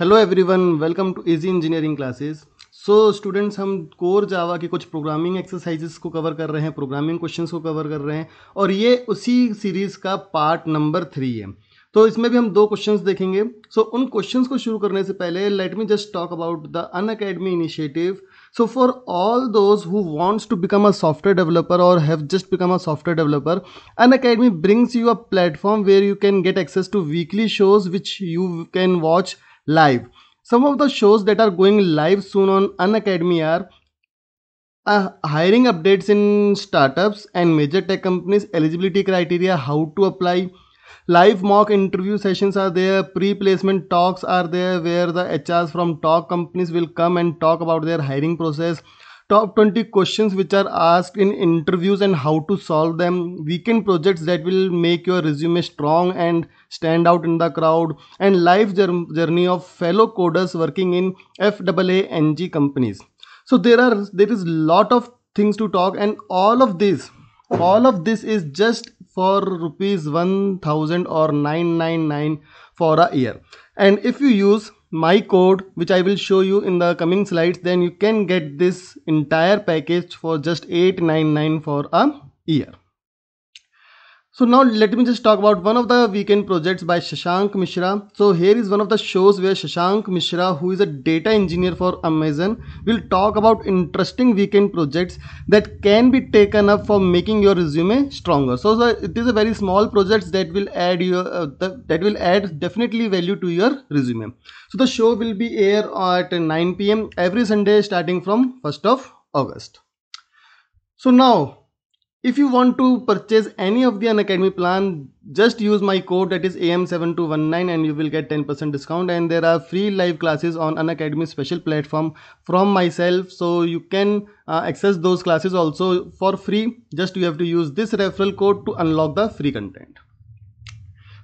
Hello everyone welcome to easy engineering classes so students हम core Java के कुछ programming exercises को cover कर रहे हैं प्रोग्रामिंग क्वेश्चंस को कवर कर रहे हैं और ये उसी सीरीज़ का पार्ट नंबर थ्री है तो इसमें भी हम दो क्वेश्चंस देखेंगे सो so, उन क्वेश्चंस को शुरू करने से पहले let me just talk about the Unacademy initiative so for all those who wants to become a software developer और have just become a software developer Unacademy brings you a platform where you can get access to weekly shows which you can watch live. Some of the shows that are going live soon on Unacademy are uh, hiring updates in startups and major tech companies, eligibility criteria, how to apply. Live mock interview sessions are there, pre placement talks are there, where the HRs from top companies will come and talk about their hiring process top 20 questions which are asked in interviews and how to solve them weekend projects that will make your resume strong and stand out in the crowd and life journey of fellow coders working in FAANG companies so there are there is lot of things to talk and all of this all of this is just for rupees 1000 or 999 for a year and if you use my code which I will show you in the coming slides then you can get this entire package for just 899 for a year. So now let me just talk about one of the weekend projects by Shashank Mishra. So here is one of the shows where Shashank Mishra, who is a data engineer for Amazon, will talk about interesting weekend projects that can be taken up for making your resume stronger. So the, it is a very small project that will add your uh, the, that will add definitely value to your resume. So the show will be air at 9 p.m. every Sunday starting from 1st of August. So now if you want to purchase any of the Unacademy plan, just use my code that is AM7219 and you will get 10% discount and there are free live classes on Unacademy special platform from myself. So you can uh, access those classes also for free. Just you have to use this referral code to unlock the free content.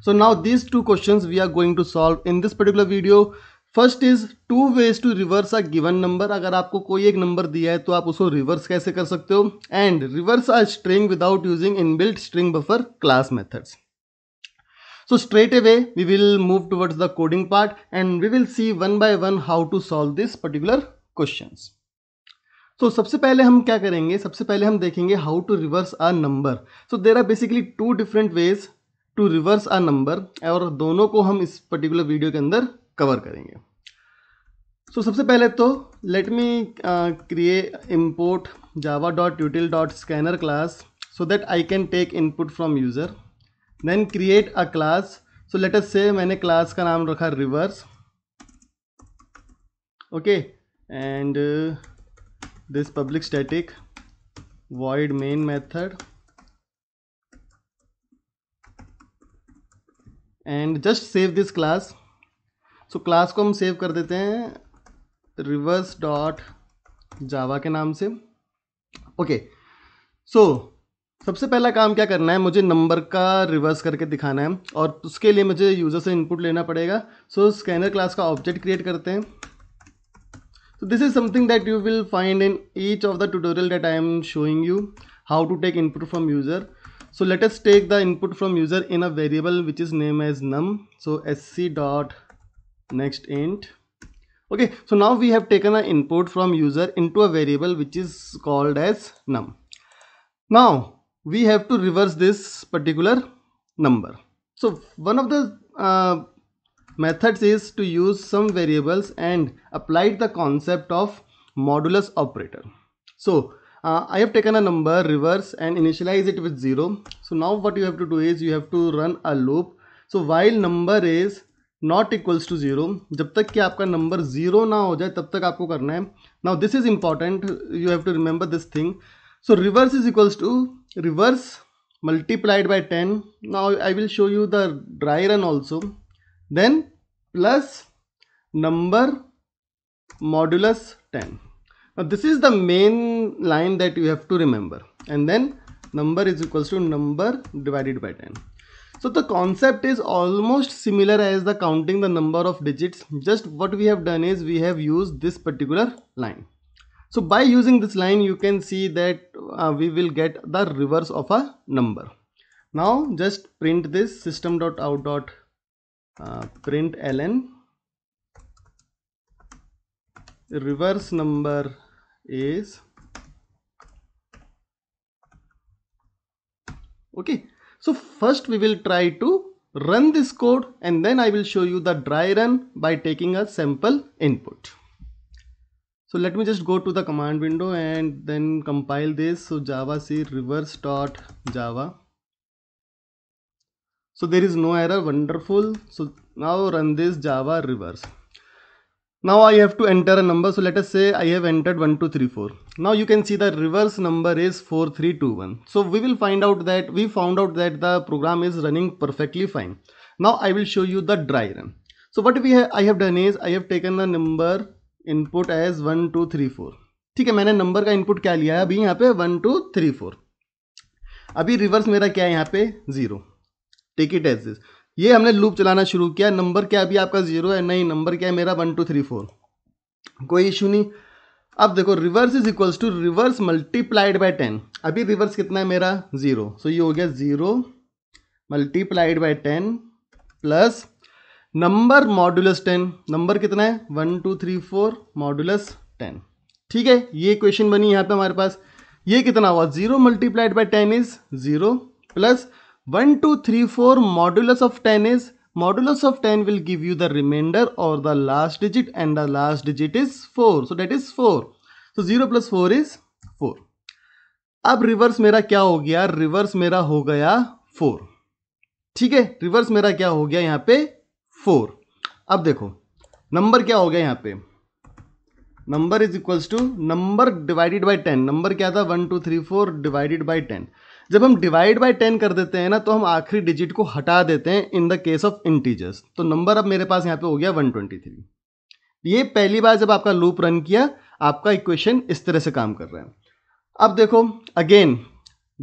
So now these two questions we are going to solve in this particular video. First is two ways to reverse a given number अगर आपको कोई एक number दिया है तो आप उसको reverse कैसे कर सकते हो and reverse a string without using inbuilt string buffer class methods so straight away we will move towards the coding part and we will see one by one how to solve this particular question तो so, सबसे पहले हम क्या करेंगे सबसे पहले हम देखेंगे how to reverse a number so there are basically two different ways to reverse a number और दोनों को हम इस पर्टिकुलर वीडियो के अंदर कवर करेंगे सो so, सबसे पहले तो let me create import java dot util dot scanner class so that I can take input from user then create a class so let us say मैंने क्लास का नाम रखा reverse okay and this public static void main method and just save this class so class को हम save कर देते हैं रिवर्स डॉट जावा के नाम से ओके okay. सो so, सबसे पहला काम क्या करना है मुझे नंबर का रिवर्स करके दिखाना है और उसके लिए मुझे यूजर से इनपुट लेना पड़ेगा सो स्कैनर क्लास का ऑब्जेक्ट क्रिएट करते हैं so this is something that you will find in each of the tutorial that I am showing you how to take input from user so let's take the input from user in a variable which is name as num so S C dot next int okay so now we have taken an input from user into a variable which is called as num now we have to reverse this particular number so one of the uh, methods is to use some variables and applied the concept of modulus operator so uh, I have taken a number reverse and initialize it with 0 so now what you have to do is you have to run a loop so while number is not equals to zero जब तक कि आपका number zero ना हो जाए तब तक आपको करना है now this is important you have to remember this thing so reverse is equals to reverse multiplied by ten ना I will show you the dry run also then plus number modulus ten this is the main line that you have to remember and then number is equals to number divided by ten So the concept is almost similar as the counting the number of digits. Just what we have done is we have used this particular line. So by using this line, you can see that uh, we will get the reverse of a number. Now just print this system.out.println uh, print ln. reverse number is okay so first we will try to run this code and then I will show you the dry run by taking a sample input. So let me just go to the command window and then compile this. So java c reverse dot java. So there is no error. Wonderful. So now run this java reverse. Now I have to enter a number. So let us say I have entered 1234. Now you can see the reverse number is 4321. So we will find out that we found out that the program is running perfectly fine. Now I will show you the dry run. So what we ha I have done is I have taken the number input as 1234. ठीक है मैंने number का input क्या लिया है अभी यहाँ पे वन टू थ्री फोर अभी रिवर्स मेरा क्या है यहाँ पे zero take it as this ये हमने लूप चलाना शुरू किया नंबर क्या अभी आपका जीरो है नहीं नंबर क्या है मेरा वन टू थ्री फोर कोई इशू नहीं अब देखो reverse is equals to reverse multiplied by ten अभी रिवर्स कितना है मेरा जीरो सो so ये हो गया zero multiplied by ten plus number modulus ten number कितना है one two three four modulus ten ठीक है ये क्वेश्चन बनी यहाँ पे हमारे पास ये कितना हुआ zero multiplied by ten is zero plus 1, 2, 3, 4 modulus of 10 is modulus of 10 will give you the remainder or the last digit and the last digit is 4. So that is 4. So 0 plus 4 is 4. अब reverse मेरा क्या हो गया reverse मेरा हो गया four ठीक है रिवर्स मेरा क्या हो गया यहाँ पे फोर अब देखो नंबर क्या हो गया यहाँ पे number is equals to number divided by ten number क्या था one two three four divided by ten जब हम डिवाइड बाय टेन कर देते हैं ना तो हम आखिरी डिजिट को हटा देते हैं in the case of integers तो नंबर अब मेरे पास यहाँ पे हो गया वन ट्वेंटी थ्री ये पहली बार जब आपका लूप रन किया आपका इक्वेशन इस तरह से काम कर रहा है अब देखो अगेन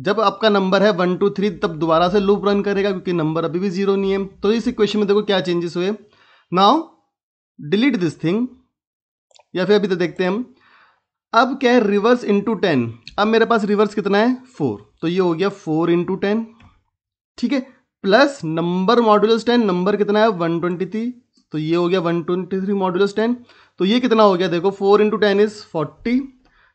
जब आपका नंबर है वन टू थ्री तब दोबारा से लूप रन करेगा क्योंकि नंबर अभी भी जीरो नहीं है तो इस इक्वेशन में देखो क्या चेंजेस हुए नाउ डिलीट दिस थिंग या फिर अभी तो देखते हैं हम अब क्या है रिवर्स इंटू टेन अब मेरे पास रिवर्स कितना है फोर तो ये हो गया फोर इंटू टेन ठीक है plus number modulus ten number कितना है वन ट्वेंटी थ्री तो ये हो गया one twenty three modulus ten तो ये कितना हो गया देखो four into ten is forty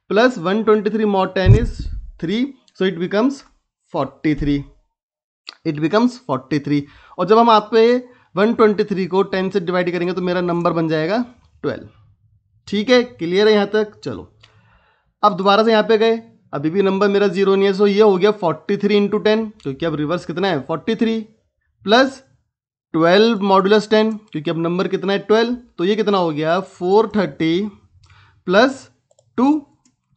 plus one twenty three mod ten is three so it becomes forty three it becomes forty three और जब हम आप पे वन ट्वेंटी थ्री को टेन से डिवाइड करेंगे तो मेरा नंबर बन जाएगा ट्वेल्व ठीक है क्लियर है यहाँ तक चलो अब दोबारा से यहाँ पे गए अभी भी नंबर मेरा जीरो नहीं है सो ये हो गया फोर्टी थ्री इंटू टेन क्योंकि अब रिवर्स कितना है forty three plus twelve modulus ten क्योंकि अब नंबर कितना है ट्वेल्व तो ये कितना हो गया four thirty plus two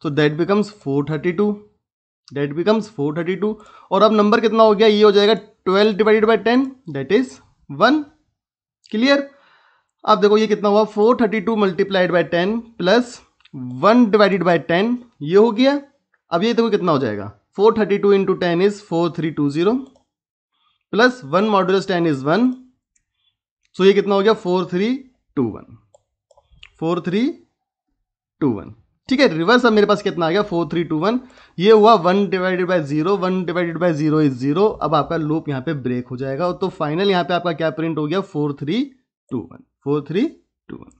so that becomes four thirty two that becomes four thirty two और अब नंबर कितना हो गया ये हो जाएगा twelve divided by ten that is one clear अब देखो ये कितना हुआ four thirty two multiplied by ten plus one divided by ten ये हो गया अब ये देखो कितना हो जाएगा four thirty two into ten is four three to zero plus one module ten is one so ये कितना हो गया four three two one four three two one ठीक है रिवर्स अब मेरे पास कितना आ गया फोर थ्री टू वन ये हुआ one divided by zero one divided by zero is zero अब आपका लूप यहाँ पे ब्रेक हो जाएगा तो फाइनल यहाँ पे आपका क्या प्रिंट हो गया four three two one four three two one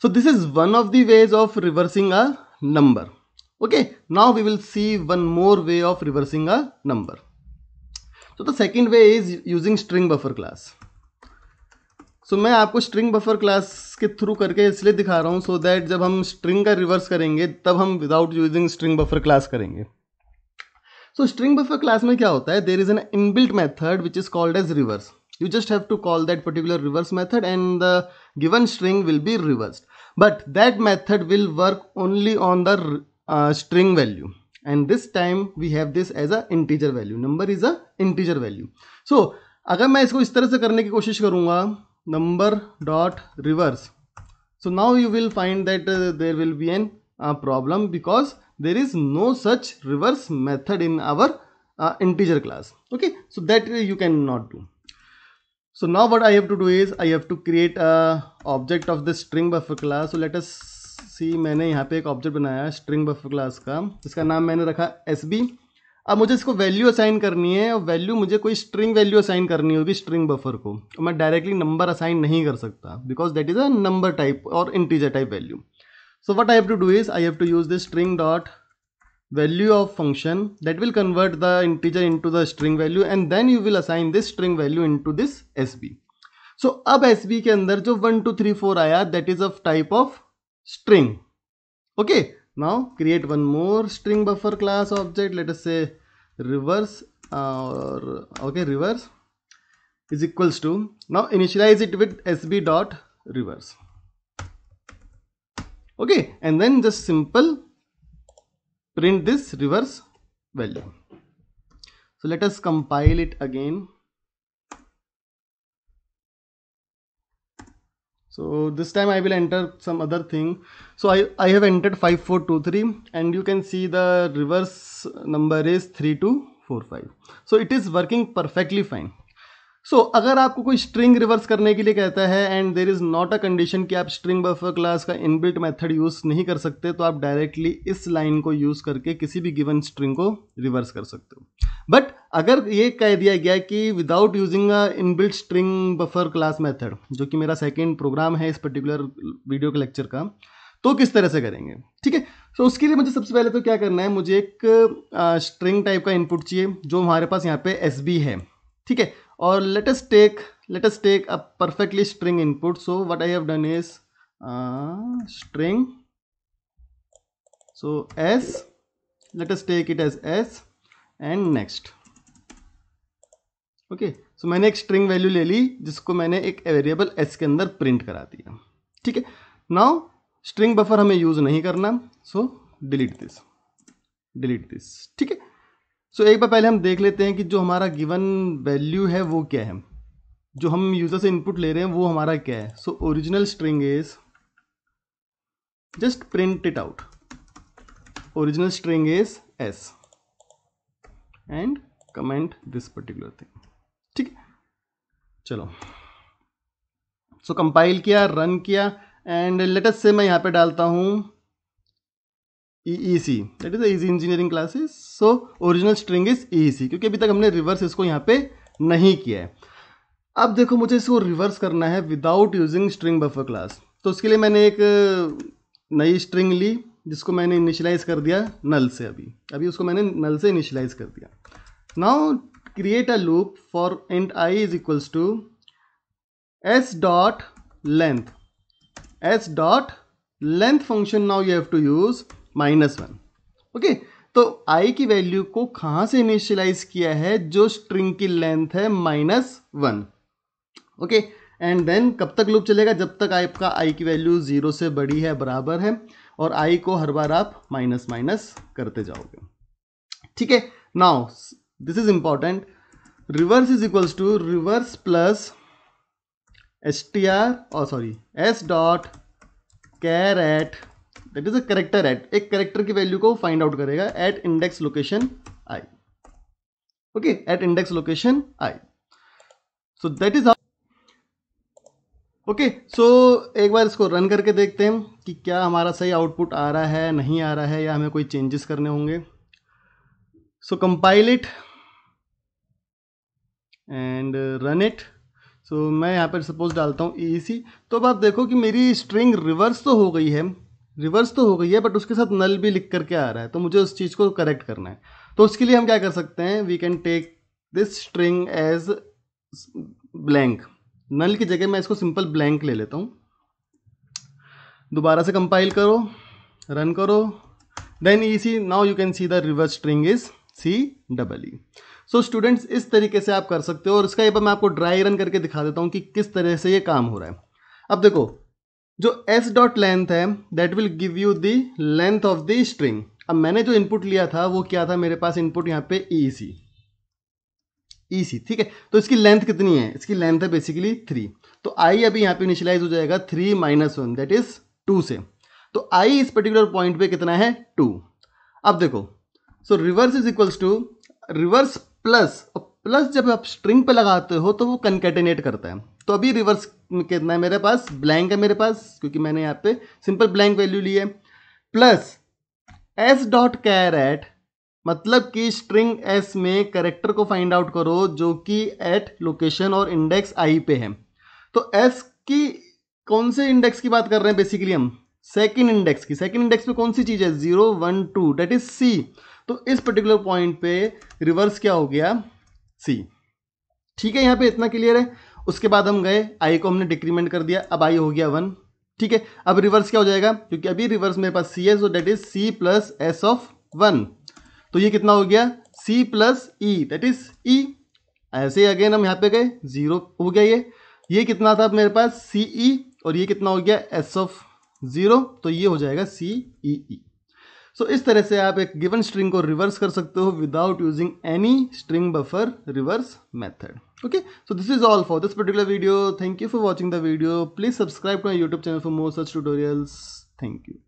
So this is one of the ways of reversing a number. Okay, now we will see one more way of reversing a number. So the second way is using string buffer class. So so, मैं आपको string buffer class के through करके इसलिए दिखा रहा हूँ so that जब हम स्ट्रिंग का रिवर्स करेंगे तब हम without using string buffer class करेंगे सो स्ट्रिंग बफर क्लास में क्या होता है there is an inbuilt method which is called as reverse you just have to call that particular reverse method and the given string will be reversed but that method will work only on the uh, string value and this time we have this as a integer value number is a integer value so अगर मैं इसको इस तरह से करने की कोशिश number dot reverse so now you will find that uh, there will be an uh, problem because there is no such reverse method in our uh, integer class okay so that you cannot do So now what I have to do is I have to create a object of this string buffer class. So let us see मैंने यहाँ पे एक object बनाया है string buffer class का जिसका नाम मैंने रखा sb अब मुझे इसको वैल्यू असाइन करनी है और वैल्यू मुझे कोई स्ट्रिंग वैल्यू असाइन करनी होगी स्ट्रिंग बफर को और मैं डायरेक्टली नंबर असाइन नहीं कर सकता because that is a number type और integer type value so what I have to do is I have to use this string dot value of function that will convert the integer into the string value and then you will assign this string value into this sb so, ab sb के अंदर जो 1 2 3 4 आया that is of type of string. Okay. Now create one more string buffer class object. Let us say reverse. Reverse or okay reverse is equals to now initialize it with sb dot reverse okay and then just simple print this reverse value so let us compile it again so this time i will enter some other thing so i i have entered 5423 and you can see the reverse number is 3245 so it is working perfectly fine so so, अगर आपको कोई string reverse करने के लिए कहता है and there is not a condition कि आप स्ट्रिंग बफर क्लास का इनबिल्ट मेथड यूज़ नहीं कर सकते तो आप डायरेक्टली इस लाइन को यूज़ करके किसी भी गिवन स्ट्रिंग को रिवर्स कर सकते हो बट अगर ये कह दिया गया कि without using a inbuilt string buffer class method जो कि मेरा सेकेंड प्रोग्राम है इस पर्टिकुलर वीडियो के लेक्चर का तो किस तरह से करेंगे ठीक है सो उसके लिए मुझे सबसे पहले तो क्या करना है मुझे एक स्ट्रिंग टाइप का इनपुट चाहिए जो हमारे पास यहाँ पे एस है ठीक है और let us take let us take a perfectly string input so what I have done is string so S let us take it as S and next okay so मैंने एक स्ट्रिंग वैल्यू ले ली जिसको मैंने एक variable S के अंदर print करा दिया ठीक है नाउ स्ट्रिंग बफर हमें यूज नहीं करना so delete this delete this ठीक है सो एक बार पहले हम देख लेते हैं कि जो हमारा गिवन वैल्यू है वो क्या है जो हम यूज़र से इनपुट ले रहे हैं वो हमारा क्या है so original string is just print it out original string is S and comment this particular thing ठीक है चलो सो so, कंपाइल किया रन किया एंड लेटेस्ट से मैं यहां पे डालता हूं EEC that is the easy e engineering classes so original string is EEC क्योंकि अभी तक हमने रिवर्स इसको यहाँ पे नहीं किया है अब देखो मुझे इसको रिवर्स करना है without using string buffer class तो उसके लिए मैंने एक नई स्ट्रिंग ली जिसको मैंने इनिशलाइज कर दिया नल से अभी अभी उसको मैंने नल से इनिशलाइज कर दिया now create a loop for and I is equals to S dot length S dot length function now you have to use minus one okay तो आई की वैल्यू को कहाँ से इनिशियलाइज किया है जो स्ट्रिंग की लेंथ है minus one okay and then कब तक लूप चलेगा जब तक आपका आई की वैल्यू जीरो से बड़ी है बराबर है और आई को हर बार आप माइनस माइनस करते जाओगे ठीक है now this is important reverse is equals to reverse plus S T R और sorry S dot char at that is a character at एक करेक्टर की वैल्यू को फाइंड आउट करेगा at index location I okay at index location I so that is okay so एक बार इसको run करके देखते हैं कि क्या हमारा सही आउटपुट आ रहा है नहीं आ रहा है या हमें कोई चेंजेस करने होंगे so compile it and run it so मैं यहाँ पर सपोज डालता हूँ ई सी तो अब आप देखो कि मेरी स्ट्रिंग रिवर्स तो हो गई है रिवर्स तो हो गई है बट उसके साथ नल भी लिख करके आ रहा है तो मुझे उस चीज़ को करेक्ट करना है तो उसके लिए हम क्या कर सकते हैं we can take this string as blank null की जगह मैं इसको सिंपल ब्लैंक ले लेता हूँ दोबारा से कंपाइल करो रन करो then E C now you can see the reverse string is C double E so students इस तरीके से आप कर सकते हो और इसका ये पर मैं आपको ड्राई रन करके दिखा देता हूँ कि किस तरह से ये काम हो रहा है अब देखो जो s डॉट लेंथ है that will give you the length of the string अब मैंने जो इनपुट लिया था वो क्या था मेरे पास इनपुट यहाँ पे ई सी ई सी ठीक है तो इसकी लेंथ कितनी है इसकी लेंथ है बेसिकली थ्री तो आई अभी यहाँ पे इनिशलाइज हो जाएगा three minus one that is two से तो आई इस पर्टिकुलर पॉइंट पे कितना है टू अब देखो so reverse is equals to reverse plus plus जब आप स्ट्रिंग पे लगाते हो तो वो कंकेटिनेट करता है तो अभी रिवर्स कितना है मेरे पास ब्लैंक है मेरे पास क्योंकि मैंने यहाँ पे सिंपल ब्लैंक वैल्यू ली है प्लस एस डॉट कैरेट मतलब कि स्ट्रिंग एस में करेक्टर को फाइंड आउट करो जो कि एट लोकेशन और इंडेक्स आई पे है तो एस की कौन से इंडेक्स की बात कर रहे हैं बेसिकली हम सेकेंड इंडेक्स की सेकेंड इंडेक्स में कौन सी चीज़ है zero one two that is C तो इस पर्टिकुलर पॉइंट पे रिवर्स क्या हो गया सी ठीक है यहाँ पे इतना क्लियर है उसके बाद हम गए आई को हमने डिक्रीमेंट कर दिया अब आई हो गया वन ठीक है अब रिवर्स क्या हो जाएगा क्योंकि अभी रिवर्स मेरे पास सी है so that is C plus S of one तो ये कितना हो गया C plus E that is E ऐसे अगेन हम यहाँ पे गए जीरो हो गया ये ये कितना था मेरे पास सी ई e, और ये कितना हो गया एस ऑफ जीरो तो ये हो जाएगा सी ई ई सो so, इस तरह से आप एक गिवन स्ट्रिंग को रिवर्स कर सकते हो without using any string buffer reverse method okay so this is all for this particular video thank you for watching the video please subscribe to my YouTube channel for more such tutorials thank you